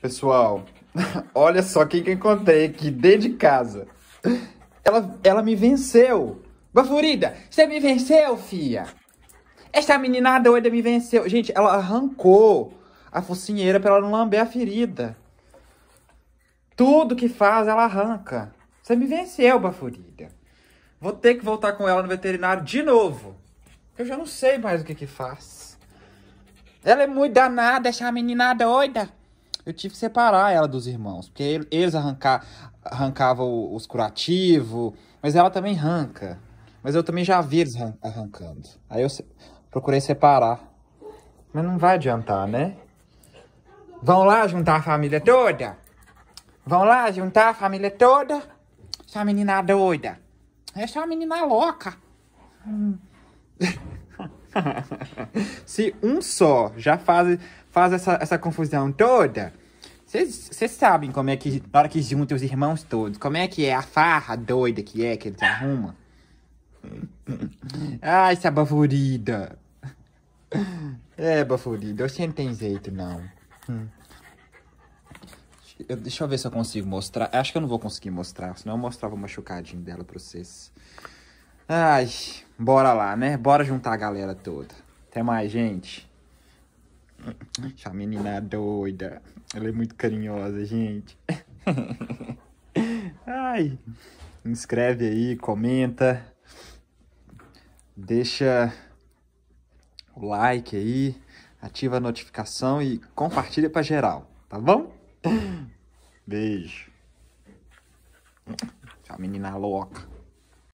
Pessoal, olha só quem que eu encontrei aqui dentro de casa. Ela, ela me venceu. Bafurida, você me venceu, fia. Essa menina doida me venceu. Gente, ela arrancou a focinheira pra ela não lamber a ferida. Tudo que faz, ela arranca. Você me venceu, Bafurida. Vou ter que voltar com ela no veterinário de novo. Eu já não sei mais o que que faz. Ela é muito danada, essa menina doida eu tive que separar ela dos irmãos, porque eles arrancavam os curativos, mas ela também arranca. Mas eu também já vi eles arrancando. Aí eu procurei separar. Mas não vai adiantar, né? Vão lá juntar a família toda. Vão lá juntar a família toda. Essa menina doida. Essa é uma menina louca. Hum. Se um só já faz faz essa, essa confusão toda. Vocês sabem como é que, na hora que juntam os irmãos todos, como é que é a farra doida que é que eles arrumam? Ai, essa baforida. É, baforida, é você não tem jeito, não. Hum. Eu, deixa eu ver se eu consigo mostrar. Acho que eu não vou conseguir mostrar, senão eu mostrava o machucadinho dela pra vocês. Ai, bora lá, né? Bora juntar a galera toda. Até mais, gente. Essa menina é doida. Ela é muito carinhosa, gente. Ai. Inscreve aí, comenta. Deixa o like aí, ativa a notificação e compartilha para geral, tá bom? Beijo. a menina é louca.